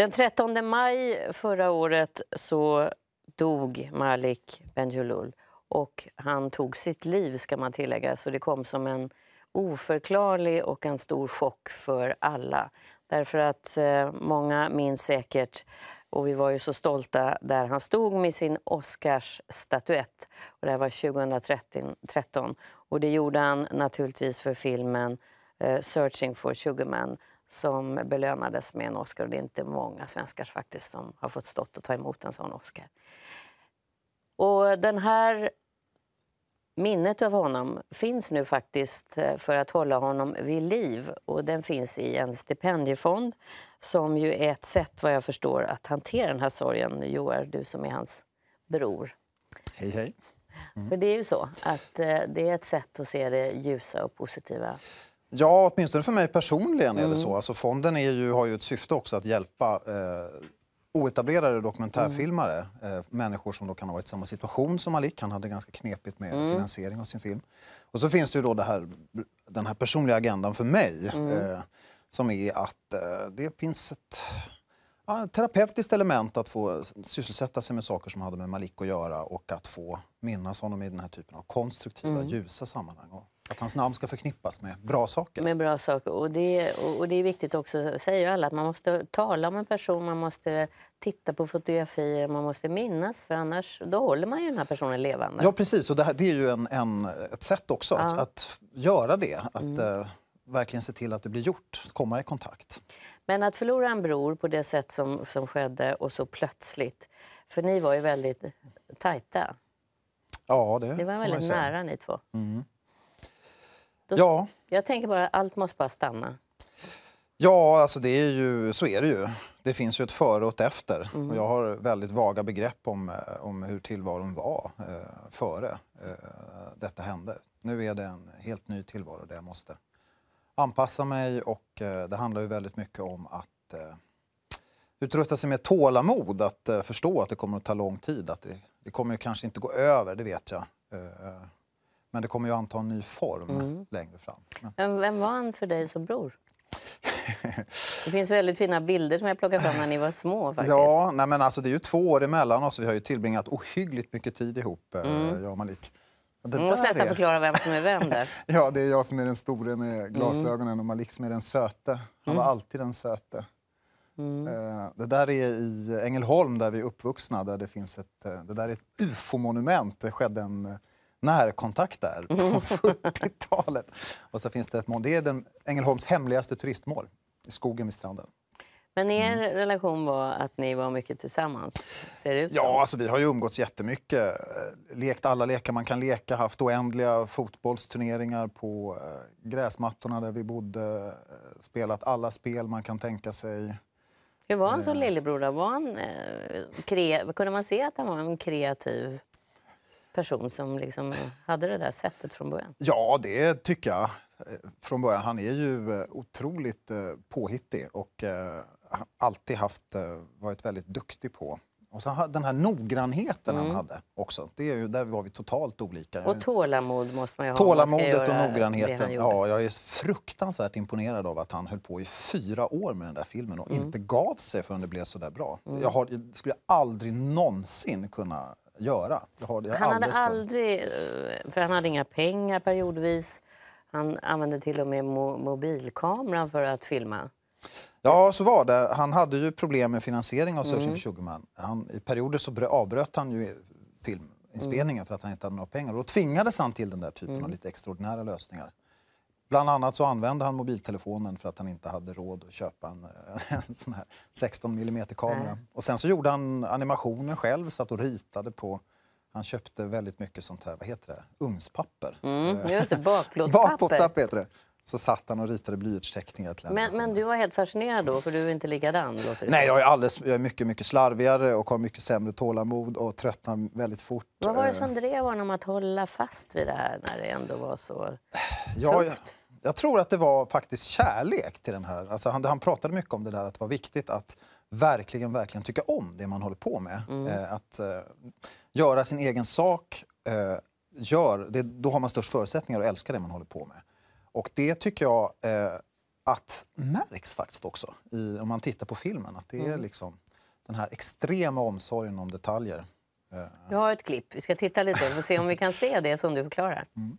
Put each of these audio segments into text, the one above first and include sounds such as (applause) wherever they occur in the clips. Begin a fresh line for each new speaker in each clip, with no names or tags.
Den 13 maj förra året så dog Malik Bendjelloul. Och han tog sitt liv, ska man tillägga, så det kom som en oförklarlig och en stor chock för alla. Därför att eh, många minns säkert, och vi var ju så stolta, där han stod med sin Oscarsstatyett. Och det här var 2013. Och det gjorde han naturligtvis för filmen eh, Searching for Sugarman som belönades med en Oscar. Och det är inte många svenskar faktiskt som har fått stått och ta emot en sån Oscar. Och den här minnet av honom finns nu faktiskt eh, för att hålla honom vid liv. Och den finns i en stipendiefond som ju är ett sätt, vad jag förstår, att hantera den här sorgen. Joar, du som är hans bror. Hej, hej. Mm. För det är ju så att eh, det är ett sätt att se det ljusa och positiva
Ja, åtminstone för mig personligen är det så. Mm. Alltså, fonden är ju, har ju ett syfte också att hjälpa eh, oetablerade dokumentärfilmare. Mm. Eh, människor som då kan ha varit i samma situation som Malik. Han hade ganska knepigt med mm. finansiering av sin film. Och så finns det ju då det här, den här personliga agendan för mig. Mm. Eh, som är att eh, det finns ett ja, terapeutiskt element att få sysselsätta sig med saker som hade med Malik att göra och att få minnas honom i den här typen av konstruktiva, mm. ljusa sammanhang. Och att hans namn ska förknippas med bra saker.
Med bra saker. Och det, och det är viktigt också, säger alla, att man måste tala om en person, man måste titta på fotografier, man måste minnas, för annars då håller man ju den här personen levande. Ja,
precis. Och det, här, det är ju en, en, ett sätt också ja. att, att, göra det. Att, mm. eh, verkligen se till att det blir gjort, komma i kontakt.
Men att förlora en bror på det sätt som, som skedde och så plötsligt, för ni var ju väldigt tajta.
Ja, det, det var väldigt nära ni två. Mm.
Då, ja. Jag tänker bara allt måste bara stanna.
Ja, alltså det är ju, så är det ju. Det finns ju ett före och ett efter. Mm. Och jag har väldigt vaga begrepp om, eh, om hur tillvaron var eh, före eh, detta hände. Nu är det en helt ny tillvaro där jag måste anpassa mig och eh, det handlar ju väldigt mycket om att eh, utrusta sig med tålamod, att eh, förstå att det kommer att ta lång tid. Att det, det kommer kanske inte gå över, det vet jag. Eh, men det kommer ju anta en ny form mm. längre fram.
Men... Vem var han för dig som bror? (laughs) det finns väldigt fina bilder som jag plockade fram när ni var små. faktiskt. Ja,
nej men alltså, det är ju två år emellan oss. Vi har ju tillbringat ohyggligt mycket tid ihop, eh, mm. jag och Malik. Det måste nästan är... förklara
vem som är vem där.
(laughs) ja, det är jag som är den store med mm. glasögonen mm. och Malik som är den söte. Han var mm. alltid den söte. Mm. Eh, det där är i Ängelholm där vi är uppvuxna. Där det, finns ett, eh, det där är ett ufo-monument. Det skedde en närkontakt där på 40-talet. Mm. Och så finns det ett mål. Det är den Ängelholms hemligaste turistmål, skogen vid stranden.
Men er mm. relation var att ni var mycket tillsammans? Ser det ut ja, alltså,
vi har ju umgåtts jättemycket. Lekt alla lekar man kan leka, haft oändliga fotbollsturneringar på eh, gräsmattorna där vi bodde, eh, spelat alla spel man kan tänka sig.
Hur var han som eh. lillebror? Var han, eh, kre... Kunde man se att han var en kreativ person som liksom hade det där sättet från början?
Ja, det tycker jag. Eh, från början. Han är ju eh, otroligt eh, påhittig och har alltid haft, varit väldigt duktig på. Och så den här noggrannheten mm. han hade också. Det är ju, där var vi totalt olika. Och
tålamod måste man ju ha. Tålamodet och noggrannheten. Ja,
jag är fruktansvärt imponerad av att han höll på i fyra år med den där filmen och mm. inte gav sig förrän det blev så där bra. Mm. Jag har, skulle aldrig någonsin kunna
göra. han hade aldrig, eh, för han hade inga pengar periodvis. Han använde till och med mo mobilkameran för att filma. Ja, så var det.
Han hade ju problem med finansiering av Sergej mm. Sugarman. I perioder så avbröt han ju filminspelningen mm. för att han inte hade några pengar. Då tvingades han till den där typen mm. av lite extraordinära lösningar. Bland annat så använde han mobiltelefonen för att han inte hade råd att köpa en, eh, (laughs) en sån här 16 mm kamera. Och sen så gjorde han animationen själv, satt och ritade på han köpte väldigt mycket sånt här, vad heter det, ugnspapper. Mm, eh, just det, (laughs) bakplåtspapper. heter det. Så satt han och ritade blyertsteckningar. men,
men du var helt fascinerad då, för du är inte likadan? Låter det Nej,
jag är, alldeles, jag är mycket, mycket slarvigare och har mycket sämre tålamod och tröttnar väldigt fort. Vad var det eh. som
drev honom att hålla fast vid det här när det ändå var så tufft?
Ja, jag tror att det var faktiskt kärlek till den här. Alltså han, han pratade mycket om det där att det var viktigt att verkligen, verkligen tycka om det man håller på med. Mm. Eh, att eh, göra sin egen sak, eh, gör, det, då har man störst förutsättningar att älska det man håller på med. Och det tycker jag eh, att märks faktiskt också i, om man tittar på filmen. Att det mm. liksom den här extrema omsorgen om detaljer. Eh,
jag har ett klipp. Vi ska titta lite och se om vi kan se det som du förklarar.
Mm.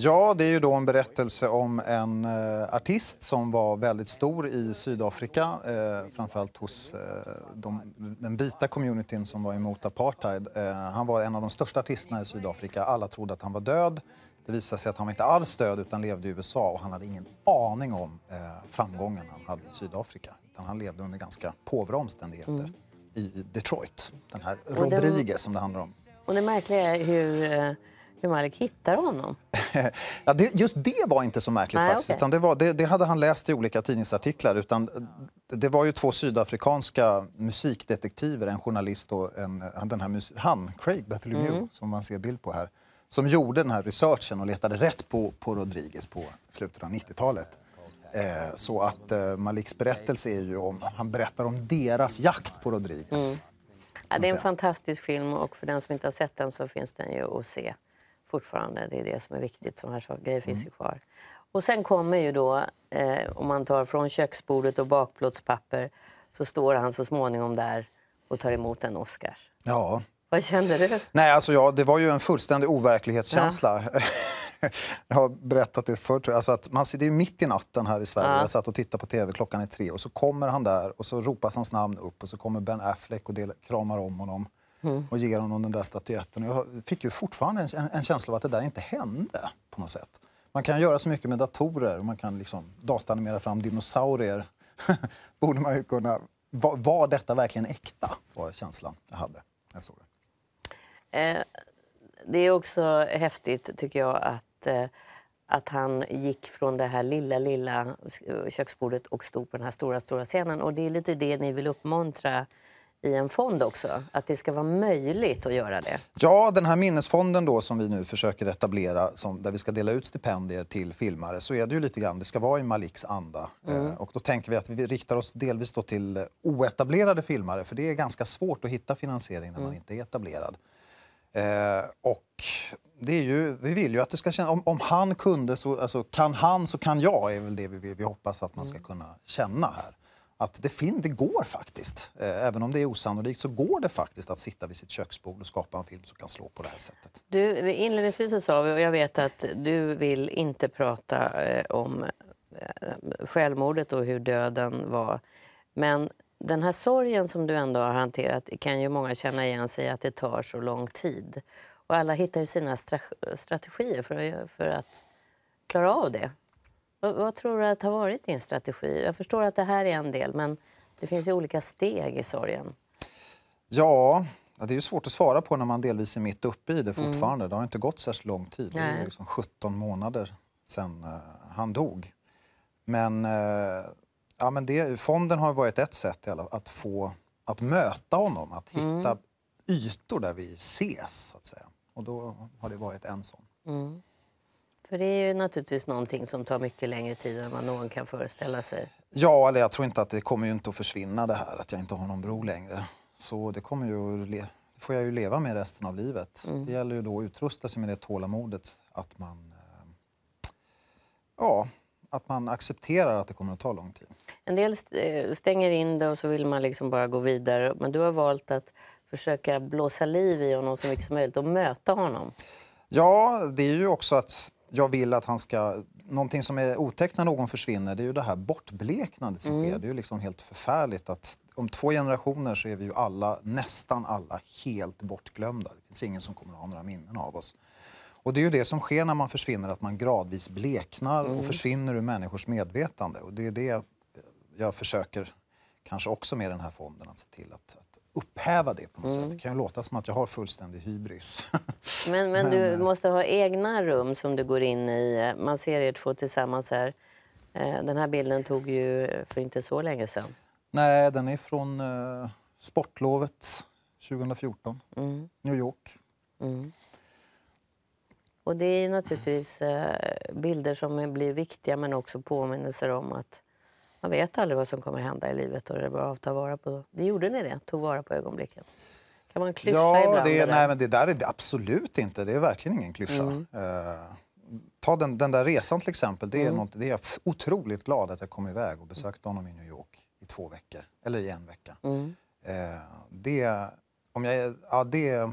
Ja, det är ju då en berättelse om en eh, artist som var väldigt stor i Sydafrika, eh, framförallt hos eh, de, den vita communityn som var emot apartheid. Eh, han var en av de största artisterna i Sydafrika. Alla trodde att han var död. Det visade sig att han var inte alls död utan levde i USA och han hade ingen aning om eh, framgången han hade i Sydafrika. Utan han levde under ganska påvra omständigheter mm. i Detroit. Den här Rodriguez som det handlar om.
Och det märkliga är hur eh, hur Malik hittar honom?
(laughs) ja, det, just det var inte så märkligt. Nej, faktiskt. Okay. Det, var, det, det, hade han läst i olika tidningsartiklar. Utan det var ju två sydafrikanska musikdetektiver, en journalist och en, den här musik, han, Craig Bartholomew, mm. som man ser bild på här, som gjorde den här researchen och letade rätt på, på Rodriguez på slutet av 90-talet. Eh, så att eh, Maliks berättelse är ju om, han berättar om deras jakt på Rodriguez. Mm.
Ja, det är en fantastisk film och för den som inte har sett den så finns den ju att se fortfarande. Det är det som är viktigt. Sådana här saker. grejer finns ju mm. kvar. Och sen kommer ju då, eh, om man tar från köksbordet och bakplåtspapper, så står han så småningom där och tar emot en Oscar. Ja. Vad kände du?
Nej, alltså jag, det var ju en fullständig overklighetskänsla. Ja. (laughs) jag har berättat det förr. Alltså att man, det är mitt i natten här i Sverige. Ja. Jag satt och tittade på tv, klockan är tre. Och så kommer han där och så ropas hans namn upp och så kommer Ben Affleck och del, kramar om honom mm. och ger honom den där statyetten. Jag fick ju fortfarande en, en, känsla av att det där inte hände på något sätt. Man kan göra så mycket med datorer, man kan liksom datanimera fram dinosaurier. (laughs) Borde man ju kunna... Var, var, detta verkligen äkta? var känslan jag hade. Jag såg
det. Eh, det är också häftigt, tycker jag, att eh att han gick från det här lilla, lilla köksbordet och stod på den här stora, stora scenen. Och det är lite det ni vill uppmuntra i en fond också, att det ska vara möjligt att göra det?
Ja, den här minnesfonden då som vi nu försöker etablera som, där vi ska dela ut stipendier till filmare så är det ju lite grann, det ska vara i Maliks anda. Mm. Eh, och då tänker vi att vi riktar oss delvis då till oetablerade filmare för det är ganska svårt att hitta finansiering när man mm. inte är etablerad. Eh, och det är ju, vi vill ju att det ska kännas... Om, om han kunde, så, alltså, kan han så kan jag, är väl det vi, vi hoppas att man ska mm. kunna känna här att det, fin det går faktiskt. Eh, även om det är osannolikt så går det faktiskt att sitta vid sitt köksbord och skapa en film som kan slå på det här sättet.
Du, inledningsvis så sa vi, och jag vet att du vill inte prata eh, om eh, självmordet och hur döden var. Men den här sorgen som du ändå har hanterat kan ju många känna igen sig att det tar så lång tid. Och alla hittar ju sina strategier för, för att klara av det. Vad, vad, tror du att har varit din strategi? Jag förstår att det här är en del, men det finns ju olika steg i sorgen.
Ja, det är svårt att svara på när man delvis är mitt uppe i det mm. fortfarande. Mm. Det har inte gått särskilt lång tid. Nej. Det är liksom 17 månader sedan eh, han dog. Men, eh, ja, men det, fonden har varit ett sätt att, få, att möta honom, att hitta mm. ytor där vi ses. Så att säga. Och då har det varit en sån.
Mm. För det är ju naturligtvis någonting som tar mycket längre tid än vad någon kan föreställa sig.
Ja, eller jag tror inte att det kommer ju inte att försvinna det här att jag inte har någon bro längre. Så det kommer ju det får jag ju leva med resten av livet. Mm. Det gäller ju då att utrusta sig med det tålamodet att man, eh, ja, att man accepterar att det kommer att ta lång tid.
En del eh, stänger in det och så vill man liksom bara gå vidare. Men du har valt att försöka blåsa liv i honom så mycket som möjligt och möta honom. Ja,
det är ju också att jag vill att han ska... Någonting som är otäckt när någon försvinner det är ju det här bortbleknandet som mm. sker. Det är ju liksom helt förfärligt att om två generationer så är vi ju alla, nästan alla, helt bortglömda. Det finns ingen som kommer att ha några minnen av oss. Och det är ju det som sker när man försvinner, att man gradvis bleknar mm. och försvinner ur människors medvetande. Och det är det jag försöker, kanske också med den här fonden, att se till att, upphäva det på något mm. sätt. Det kan låta som att jag har fullständig hybris.
men, (laughs) men, men, du eh, måste ha egna rum som du går in i. Man ser er två tillsammans här. Eh, den här bilden tog ju för inte så länge sedan.
Nej, den är från eh, sportlovet 2014, mm. New York. Mm.
Och det är naturligtvis eh, bilder som blir viktiga men också påminnelser om att man vet aldrig vad som kommer hända i livet och det är bara att ta vara på. Det gjorde ni det, tog vara på ögonblicket. Kan man klyscha ja, ibland? Det, nej,
men det där är det absolut inte. Det är verkligen ingen klyscha. Mm. Uh, ta den, den där resan till exempel. Det är, mm. något, det är jag otroligt glad att jag kom iväg och besökte honom i New York i två veckor, eller i en vecka. Mm. Uh, det, om jag, ja, det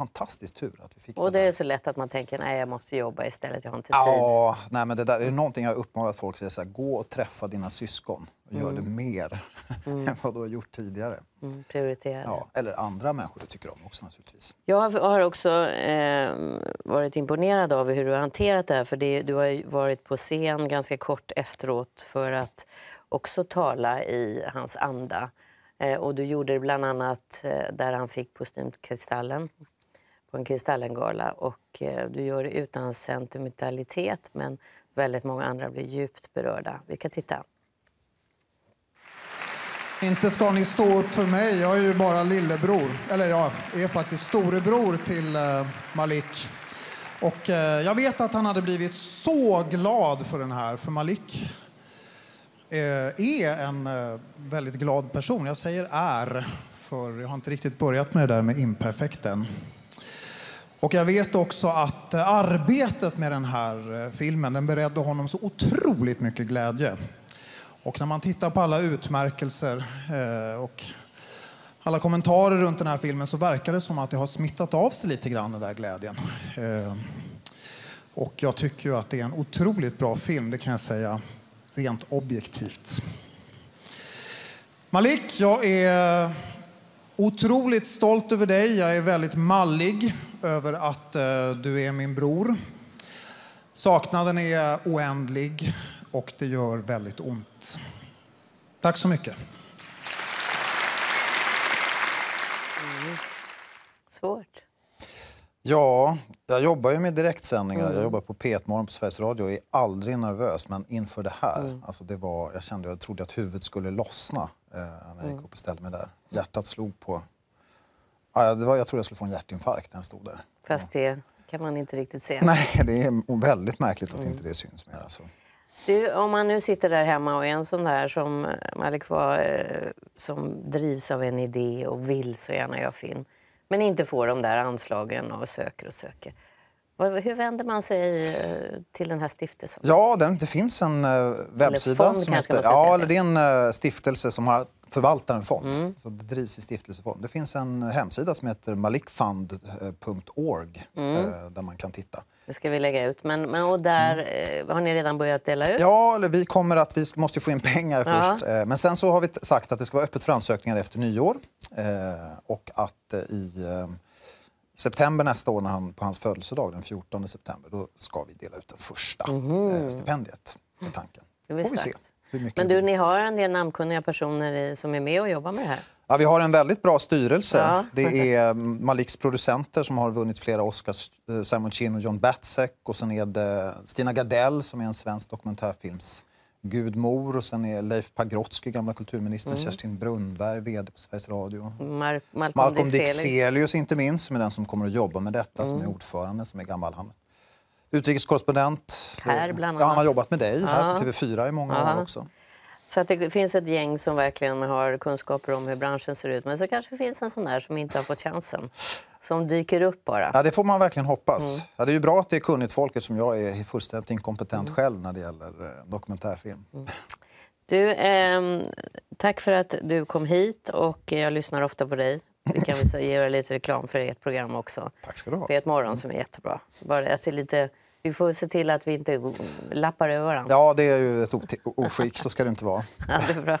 fantastisk tur att vi fick Och
det är så lätt att man tänker, nej jag måste jobba istället, jag har inte tid. Ja,
nej men det där är någonting jag uppmanar folk att säga, gå och träffa dina syskon. Och mm. Gör det mm. mer (laughs) mm. än vad du har gjort tidigare. Mm, prioritera ja, Eller andra människor du tycker om också naturligtvis.
Jag har också eh, varit imponerad av hur du har hanterat det här. För det, du har varit på scen ganska kort efteråt för att också tala i hans anda. Eh, och du gjorde det bland annat eh, där han fick Postumkristallen på en Kristallengala och eh, du gör det utan sentimentalitet men väldigt många andra blir djupt berörda. Vi kan titta.
Inte ska ni stå upp för mig, jag är ju bara lillebror. Eller jag är faktiskt storebror till eh, Malik. Och eh, jag vet att han hade blivit så glad för den här, för Malik är en väldigt glad person. Jag säger är, för jag har inte riktigt börjat med det där med imperfekt än. Och jag vet också att eh, arbetet med den här eh, filmen den beredde honom så otroligt mycket glädje. Och när man tittar på alla utmärkelser eh, och alla kommentarer runt den här filmen så verkar det som att det har smittat av sig lite grann den där glädjen. Och jag tycker ju att det är en otroligt bra film, det kan jag säga rent objektivt. Malik, jag är otroligt stolt över dig. Jag är väldigt mallig över att eh, du är min bror. Saknaden är oändlig och det gör väldigt ont. Tack så mycket. Svårt. Ja, jag jobbar ju med direktsändningar. Mm. Jag jobbar på p på Sveriges Radio och är aldrig nervös. Men inför det här, mm. alltså det var, jag kände jag trodde att huvudet skulle lossna. Eh, när jag gick mm. upp och ställde mig där. Hjärtat slog på... Ja, det var, jag trodde jag skulle få en hjärtinfarkt när jag stod där.
Fast det kan man inte riktigt se. Nej,
det är väldigt märkligt att mm. inte det syns mer. Alltså.
Du, om man nu sitter där hemma och är en sån där som Malik var, eh, som drivs av en idé och vill så gärna göra film, men inte får de där anslagen och söker och söker. Hur vänder man sig eh, till den här stiftelsen?
Ja, den, det finns en eh, webbsida. Eller fond, som heter, ja, eller det är en eh, stiftelse som har förvaltar en fond. Mm. Så det drivs i stiftelseform. Det finns en hemsida som heter malikfund.org mm. där man kan titta.
Det ska vi lägga ut. Men, men och där mm. har ni redan börjat dela ut? Ja,
eller vi kommer att vi måste få in pengar ja. först. Men sen så har vi sagt att det ska vara öppet för ansökningar efter nyår och att i september nästa år, när han, på hans födelsedag den 14 september, då ska vi dela ut det första mm. stipendiet. Med
tanken. Det får vi se. Men du, ni har en del namnkunniga personer i, som är med och jobbar med det här.
Ja, vi har en väldigt bra styrelse. Ja. Det är mm, Maliks producenter som har vunnit flera Oscars, eh, Simon Chin och John Batzek. Och sen är det Stina Gardell som är en svensk dokumentärfilms Gudmor och sen är Leif Pagrotsky, gamla kulturministern, mm. Kerstin Brunnberg, vd på Sveriges Radio.
Mar Malcolm, Malcolm Dixelius
inte minst, som är den som kommer att jobba med detta, mm. som är mm. ordförande, som är gammal. Han. Utrikeskorrespondent. Här bland annat. Ja, han har jobbat med dig här på TV4 i många Aha. år också.
Så att det finns ett gäng som verkligen har kunskaper om hur branschen ser ut. Men så kanske det finns en sån där som inte har fått chansen. Som dyker upp bara. Ja, det får
man verkligen hoppas. Mm. Ja, det är ju bra att det är kunnigt folk som jag är fullständigt inkompetent mm. själv när det gäller eh, dokumentärfilm. Mm.
Du, eh, tack för att du kom hit och jag lyssnar ofta på dig. Vi kan väl (laughs) göra lite reklam för ert program också. Tack ska du ha. P1 Morgon mm. som är jättebra. Bara, jag ser lite vi får se till att vi inte lappar över
varandra. Ja, det är ju ett oskick. Så ska det inte vara. (laughs)
Ja, det är bra.